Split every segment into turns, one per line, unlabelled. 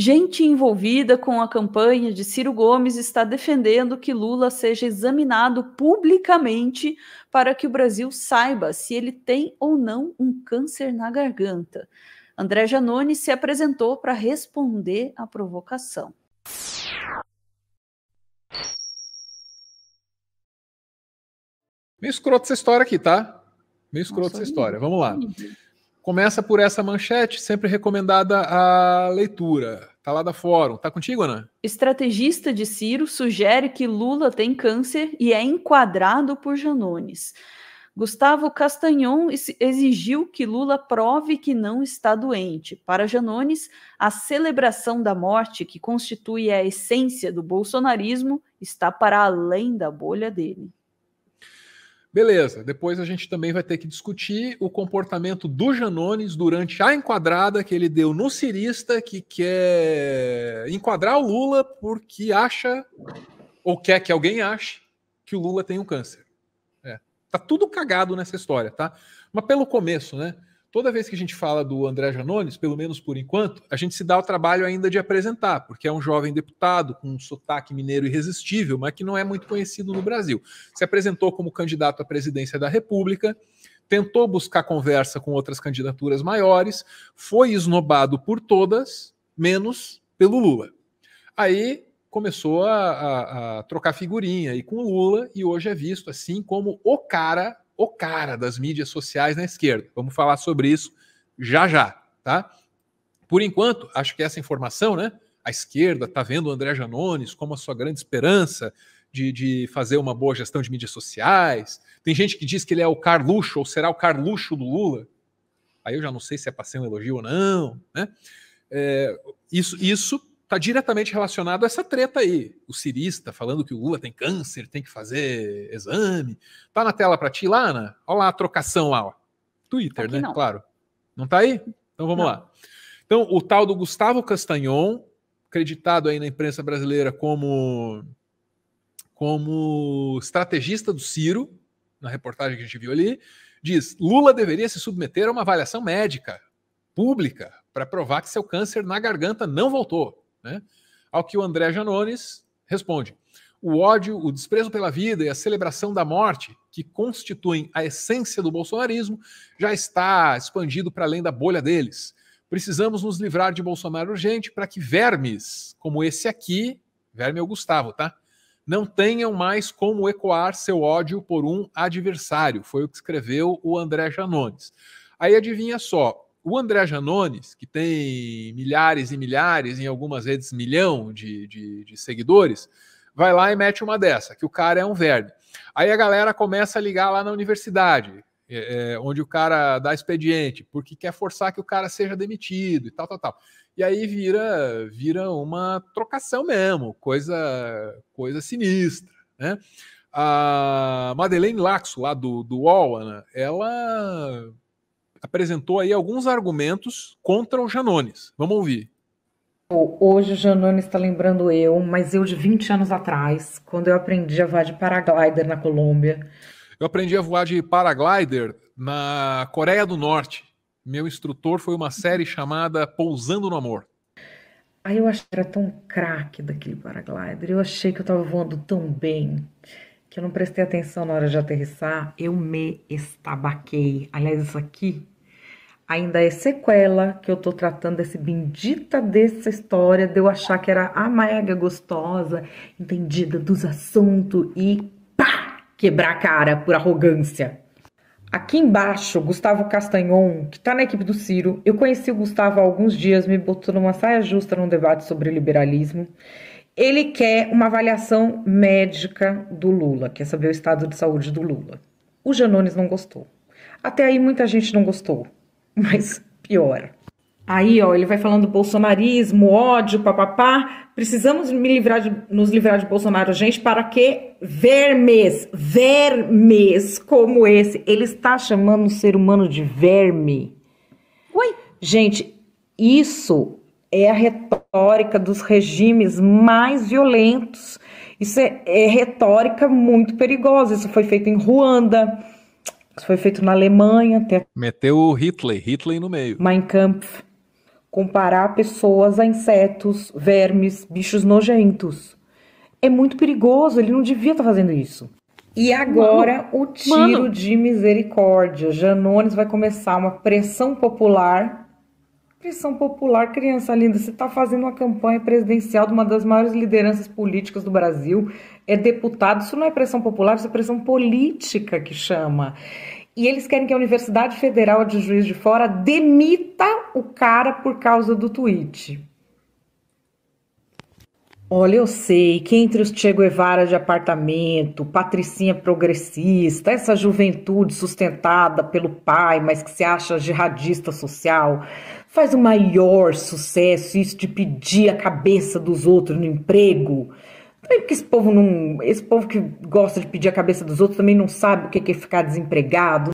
Gente envolvida com a campanha de Ciro Gomes está defendendo que Lula seja examinado publicamente para que o Brasil saiba se ele tem ou não um câncer na garganta. André Janone se apresentou para responder à provocação.
Meio escroto essa história aqui, tá? Meio escroto Nossa, essa história. Vamos lá. Começa por essa manchete, sempre recomendada a leitura. Tá lá da fórum. Tá contigo, Ana?
Estrategista de Ciro sugere que Lula tem câncer e é enquadrado por Janones. Gustavo Castanhon exigiu que Lula prove que não está doente. Para Janones, a celebração da morte, que constitui a essência do bolsonarismo, está para além da bolha dele.
Beleza, depois a gente também vai ter que discutir o comportamento do Janones durante a enquadrada que ele deu no cirista, que quer enquadrar o Lula porque acha, ou quer que alguém ache, que o Lula tem um câncer. É. Tá tudo cagado nessa história, tá? Mas pelo começo, né? toda vez que a gente fala do André Janones, pelo menos por enquanto, a gente se dá o trabalho ainda de apresentar, porque é um jovem deputado com um sotaque mineiro irresistível, mas que não é muito conhecido no Brasil. Se apresentou como candidato à presidência da República, tentou buscar conversa com outras candidaturas maiores, foi esnobado por todas, menos pelo Lula. Aí começou a, a, a trocar figurinha aí com o Lula e hoje é visto assim como o cara o cara das mídias sociais na esquerda. Vamos falar sobre isso já já, tá? Por enquanto, acho que essa informação, né? A esquerda está vendo o André Janones como a sua grande esperança de, de, fazer uma boa gestão de mídias sociais. Tem gente que diz que ele é o Carluxo, ou será o Carluxo do Lula. Aí eu já não sei se é para ser um elogio ou não, né? É, isso, isso está diretamente relacionado a essa treta aí. O cirista falando que o Lula tem câncer, tem que fazer exame. Tá na tela para ti, Lana? Olha lá a trocação lá. Twitter, né? Não. Claro. Não tá aí? Então vamos não. lá. Então, o tal do Gustavo Castanhon, acreditado aí na imprensa brasileira como, como estrategista do Ciro, na reportagem que a gente viu ali, diz: Lula deveria se submeter a uma avaliação médica pública para provar que seu câncer na garganta não voltou. Né? Ao que o André Janones responde: o ódio, o desprezo pela vida e a celebração da morte, que constituem a essência do bolsonarismo, já está expandido para além da bolha deles. Precisamos nos livrar de Bolsonaro urgente para que vermes como esse aqui, verme é o Gustavo, tá? Não tenham mais como ecoar seu ódio por um adversário. Foi o que escreveu o André Janones. Aí adivinha só, o André Janones, que tem milhares e milhares, em algumas redes milhão de, de, de seguidores, vai lá e mete uma dessa, que o cara é um verme. Aí a galera começa a ligar lá na universidade, é, é onde o cara dá expediente, porque quer forçar que o cara seja demitido e tal, tal, tal. E aí vira, vira uma trocação mesmo, coisa, coisa sinistra, né? A Madeleine Laxo, lá do, do UOL, Ana, ela apresentou aí alguns argumentos contra o Janones. Vamos ouvir.
Hoje o Janones está lembrando eu, mas eu de 20 anos atrás, quando eu aprendi a voar de paraglider na Colômbia.
Eu aprendi a voar de paraglider na Coreia do Norte. Meu instrutor foi uma série chamada Pousando no Amor.
Aí eu achei que era tão craque daquele paraglider, eu achei que eu estava voando tão bem que eu não prestei atenção na hora de aterrissar, eu me estabaquei. Aliás, isso aqui ainda é sequela que eu tô tratando desse bendita dessa história de eu achar que era a mega gostosa, entendida dos assuntos e pá, quebrar a cara por arrogância. Aqui embaixo, Gustavo Castanhon, que está na equipe do Ciro, eu conheci o Gustavo há alguns dias, me botou numa saia justa num debate sobre liberalismo. Ele quer uma avaliação médica do Lula, quer saber o estado de saúde do Lula. O Janones não gostou. Até aí muita gente não gostou, mas pior. Aí, ó, ele vai falando bolsonarismo, ódio, papapá. Precisamos livrar de, nos livrar de Bolsonaro, gente, para que vermes, vermes como esse. Ele está chamando o ser humano de verme. Oi? Gente, isso é a retórica dos regimes mais violentos. Isso é, é, retórica muito perigosa. Isso foi feito em Ruanda, isso foi feito na Alemanha. Até...
Meteu o Hitler, Hitler no meio.
Mein Kampf. Comparar pessoas a insetos, vermes, bichos nojentos. É muito perigoso, ele não devia estar fazendo isso. E agora mano, o tiro mano. de misericórdia. Janones vai começar uma pressão popular Pressão popular, criança linda, você está fazendo uma campanha presidencial de uma das maiores lideranças políticas do Brasil, é deputado, isso não é pressão popular, isso é pressão política que chama. E eles querem que a Universidade Federal de Juiz de Fora demita o cara por causa do tweet. Olha, eu sei que entre os Che Guevara de apartamento, patricinha progressista, essa juventude sustentada pelo pai, mas que se acha jihadista social, faz o maior sucesso isso de pedir a cabeça dos outros no emprego. Também porque esse povo não, esse povo que gosta de pedir a cabeça dos outros também não sabe o que é ficar desempregado.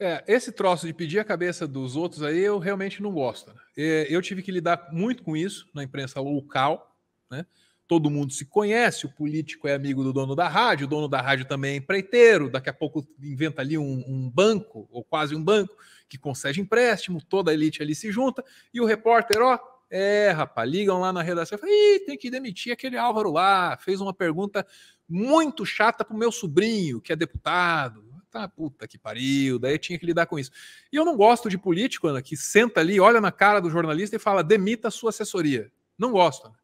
É, esse troço de pedir a cabeça dos outros aí eu realmente não gosto. Né? É, eu tive que lidar muito com isso na imprensa local né? Todo mundo se conhece, o político é amigo do dono da rádio, o dono da rádio também é empreiteiro, daqui a pouco inventa ali um, um banco, ou quase um banco, que concede empréstimo, toda a elite ali se junta, e o repórter, ó, é, rapaz, ligam lá na redação e falam, Ih, tem que demitir aquele Álvaro lá, fez uma pergunta muito chata pro meu sobrinho, que é deputado. Tá, puta que pariu, daí tinha que lidar com isso. E eu não gosto de político, Ana, que senta ali, olha na cara do jornalista e fala, demita a sua assessoria. Não gosto, Ana.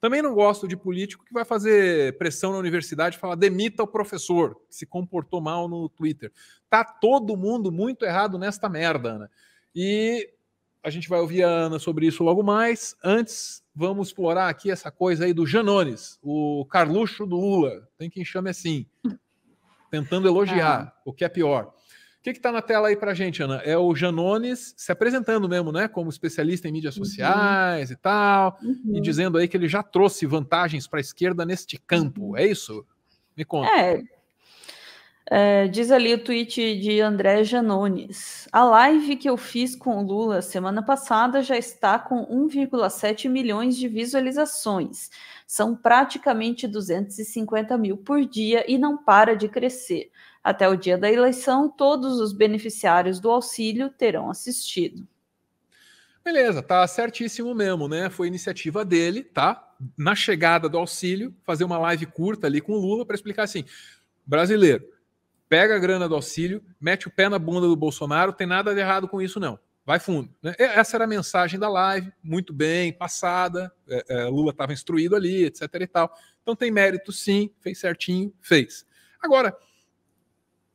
Também não gosto de político que vai fazer pressão na universidade e falar demita o professor, que se comportou mal no Twitter. Tá todo mundo muito errado nesta merda, Ana. E a gente vai ouvir a Ana sobre isso logo mais. Antes, vamos explorar aqui essa coisa aí do Janones, o Carluxo do Lula. Tem quem chame assim, tentando elogiar, ah. o que é pior. O que está na tela aí para a gente, Ana? É o Janones se apresentando mesmo, né? Como especialista em mídias uhum. sociais uhum. e tal, uhum. e dizendo aí que ele já trouxe vantagens para a esquerda neste campo. Uhum. É isso? Me conta. É,
é, diz ali o tweet de André Janones. A live que eu fiz com o Lula semana passada já está com 1,7 milhões de visualizações. São praticamente 250 mil por dia e não para de crescer. Até o dia da eleição, todos os beneficiários do auxílio terão assistido.
Beleza, tá certíssimo mesmo, né? Foi iniciativa dele, tá? Na chegada do auxílio, fazer uma live curta ali com o Lula para explicar assim: brasileiro, pega a grana do auxílio, mete o pé na bunda do Bolsonaro, tem nada de errado com isso, não. Vai fundo. Né? Essa era a mensagem da live, muito bem, passada. É, é, Lula estava instruído ali, etc. e tal. Então tem mérito, sim, fez certinho, fez. Agora,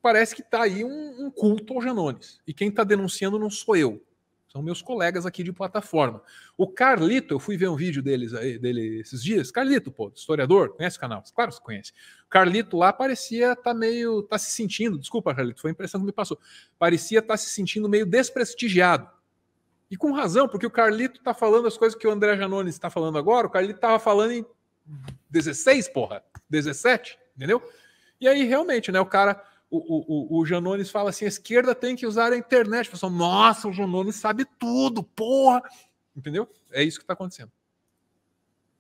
parece que está aí um, um, culto ao Janones. E quem está denunciando não sou eu, são meus colegas aqui de plataforma. O Carlito, eu fui ver um vídeo deles aí, dele esses dias. Carlito, pô, historiador, conhece o canal? Claro que conhece. Carlito lá parecia tá meio. tá se sentindo, desculpa, Carlito, foi a impressão que me passou. Parecia tá se sentindo meio desprestigiado. E com razão, porque o Carlito está falando as coisas que o André Janones está falando agora, o Carlito estava falando em 16, porra, 17, entendeu? E aí, realmente, né, o cara o, o, o Janones fala assim: a esquerda tem que usar a internet. Pessoal, nossa, o Janones sabe tudo, porra! Entendeu? É isso que está acontecendo.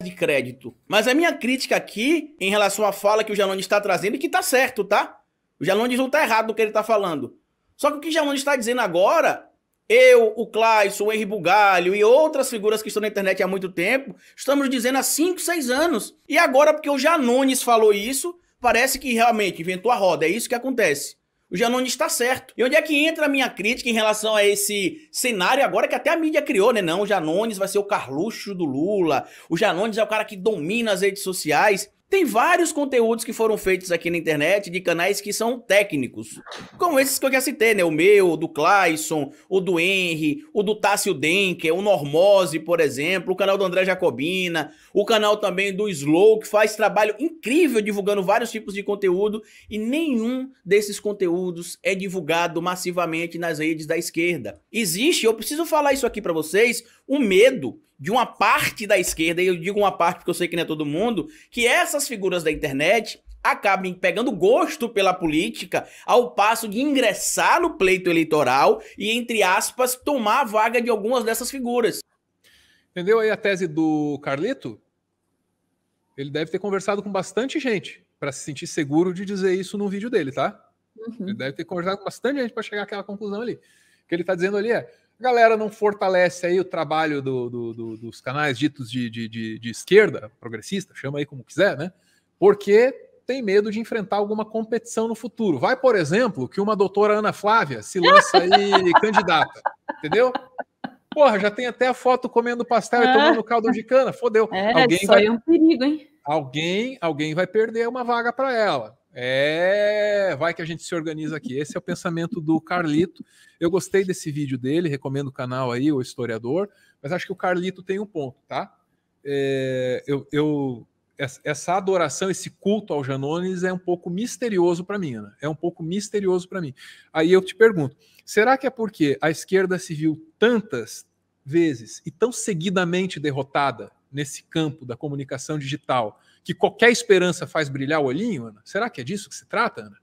De crédito. Mas a minha crítica aqui em relação à fala que o Janones está trazendo, e que está certo, tá? O Janones não está errado no que ele está falando. Só que o que o Janones está dizendo agora eu, o Clayson, o Henri Bugalho e outras figuras que estão na internet há muito tempo, estamos dizendo há 5, 6 anos. E agora, porque o Janones falou isso, Parece que realmente inventou a roda, é isso que acontece. O Janone está certo. E onde é que entra a minha crítica em relação a esse cenário agora que até a mídia criou, né? Não, o Janones vai ser o Carluxo do Lula. O Janones é o cara que domina as redes sociais. Tem vários conteúdos que foram feitos aqui na internet de canais que são técnicos, como esses que eu já citei, né? O meu, o do Clayson, o do Henry, o do Tássio Denker, o Normose, por exemplo, o canal do André Jacobina, o canal também do Slow, que faz trabalho incrível divulgando vários tipos de conteúdo e nenhum desses conteúdos é divulgado massivamente nas redes da esquerda. Existe, eu preciso falar isso aqui para vocês, um medo de uma parte da esquerda, e eu digo uma parte porque eu sei que não é todo mundo, que é essas essas figuras da internet acabem pegando gosto pela política ao passo de ingressar no pleito eleitoral e, entre aspas, tomar a vaga de algumas dessas figuras. Entendeu aí a tese do
Carlito? Ele deve ter conversado com bastante gente para se sentir seguro de dizer isso no vídeo dele, tá? Uhum. Ele deve ter conversado com bastante gente para chegar àquela conclusão ali. O que ele está dizendo ali é: a galera não fortalece aí o trabalho do, do, do, dos canais ditos de, de, de, de esquerda, progressista, chama aí como quiser, né? Porque tem medo de enfrentar alguma competição no futuro. Vai, por exemplo, que uma doutora Ana Flávia se lança aí candidata, entendeu? Porra, já tem até a foto comendo pastel e é. tomando caldo de cana, fodeu. É, alguém isso vai... é um perigo, hein? Alguém, alguém vai perder uma vaga para ela. É é, vai que a gente se organiza aqui. Esse é o pensamento do Carlito. Eu gostei desse vídeo dele, recomendo o canal aí, o historiador, mas acho que o Carlito tem um ponto, tá? É, eu, eu, essa adoração, esse culto ao Janones é um pouco misterioso para mim, Ana. É um pouco misterioso para mim. Aí eu te pergunto, será que é porque a esquerda se viu tantas vezes e tão seguidamente derrotada nesse campo da comunicação digital que qualquer esperança faz brilhar o olhinho, Ana? Será que é disso que se trata, Ana?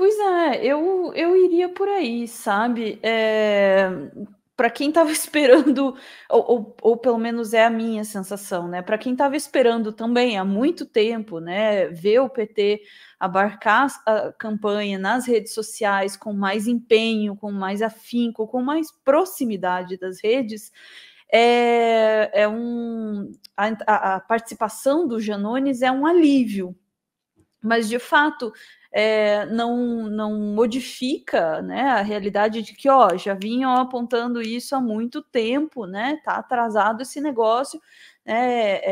Pois é, eu, eu iria por aí, sabe? É, eh, para quem estava esperando, ou, ou, ou, pelo menos é a minha sensação, né? Para quem estava esperando também há muito tempo, né? Ver o PT abarcar a campanha nas redes sociais com mais empenho, com mais afinco, com mais proximidade das redes, é, é um a, a participação do Janones é um alívio, mas de fato é, não, não modifica né, a realidade de que ó, já vinham apontando isso há muito tempo, né? Tá atrasado esse negócio, é,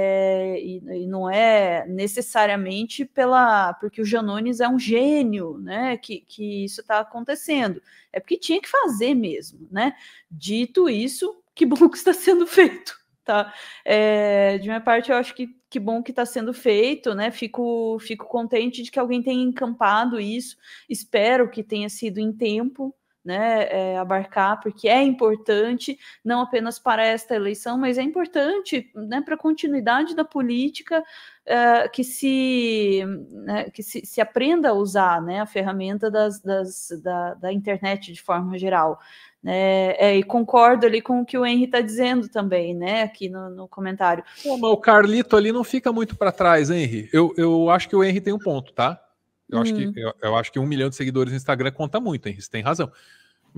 é, e, e, não é necessariamente pela porque o Janones é um gênio, né? Que, que isso está acontecendo. É porque tinha que fazer mesmo, né? Dito isso, que bom que está sendo feito tá? É, de minha parte, eu acho que que bom que está sendo feito, né? Fico, fico contente de que alguém tenha encampado isso. Espero que tenha sido em tempo, né, é, abarcar, porque é importante, não apenas para esta eleição, mas é importante né, para a continuidade da política uh, que, se, né, que se, se, aprenda a usar né, a ferramenta das, das, da, da internet de forma geral. É, é, e concordo ali com o que o Henry está dizendo também, né? Aqui no, no comentário.
Pô, mas o Carlito ali não fica muito para trás, Henry. Eu, eu acho que o Henry tem um ponto, tá? Eu, acho que, hum. eu, eu, acho que um milhão de seguidores no Instagram conta muito, Henry. Você tem razão.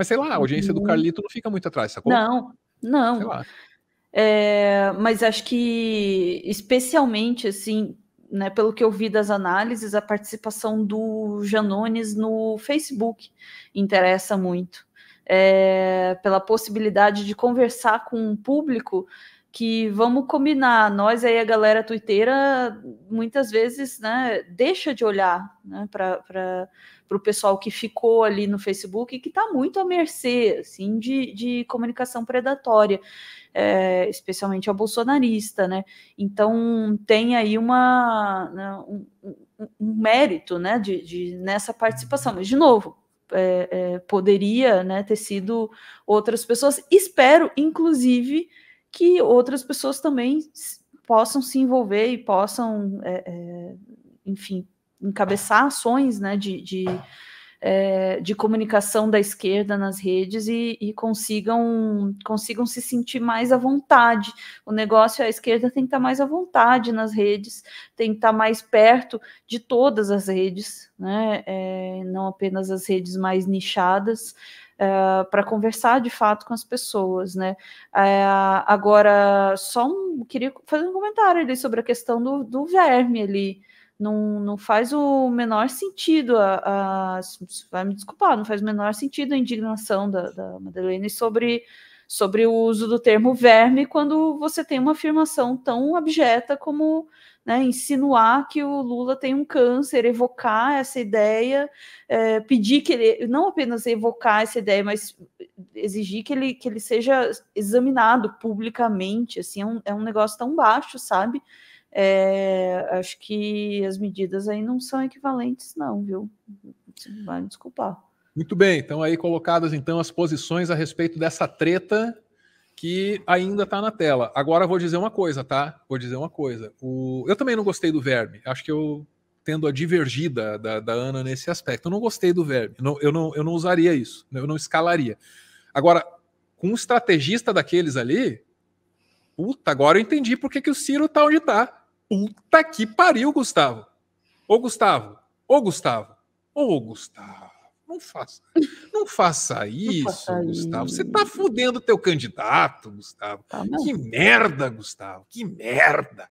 Mas sei lá, a audiência do uhum. Carlito não fica muito atrás, sacou? Não,
não. Sei lá. É, mas acho que, especialmente, assim, né, pelo que eu vi das análises, a participação do Janones no Facebook interessa muito. É, pela possibilidade de conversar com um público que vamos combinar, nós aí a galera tuiteira muitas vezes né, deixa de olhar né, para o pessoal que ficou ali no Facebook que está muito à mercê assim, de, de comunicação predatória, é, especialmente a bolsonarista. Né? Então tem aí uma, né, um, um, um mérito né, de, de, nessa participação. Mas, de novo, é, é, poderia né, ter sido outras pessoas. Espero, inclusive que outras pessoas também possam se envolver e possam, é, é, enfim, encabeçar ações né, de, de é, de comunicação da esquerda nas redes e, e, consigam, consigam se sentir mais à vontade. O negócio é a esquerda tem que estar mais à vontade nas redes, tem que estar mais perto de todas as redes, né? É, não apenas as redes mais nichadas. É, para conversar de fato com as pessoas, né? É, agora, só um, queria fazer um comentário ali sobre a questão do, do verme ali, não, não faz o menor sentido a, a, vai me desculpar, não faz o menor sentido a indignação da, da sobre, sobre o uso do termo verme quando você tem uma afirmação tão abjeta como né, insinuar que o Lula tem um câncer, evocar essa ideia, é, pedir que ele não apenas evocar essa ideia, mas exigir que ele, que ele seja examinado publicamente, assim, é um, é um negócio tão baixo, sabe? É, acho que as medidas aí não são equivalentes, não, viu?
vai me desculpar. Muito bem, então aí colocadas então as posições a respeito dessa treta que ainda está na tela. Agora vou dizer uma coisa, tá? Vou dizer uma coisa. O... Eu também não gostei do verme. Acho que eu tendo a divergida da, da Ana nesse aspecto. Eu não gostei do verme. Não, eu, não, eu não usaria isso. Eu não escalaria. Agora, com um estrategista daqueles ali, puta, agora eu entendi por que, que o Ciro está onde está. Puta que pariu, Gustavo. Ô, Gustavo. Ô, Gustavo. Ô, Gustavo. Não faça, não faça isso, não faça Gustavo. Você tá fudendo teu candidato, Gustavo. Tá, que merda, Gustavo. Que merda.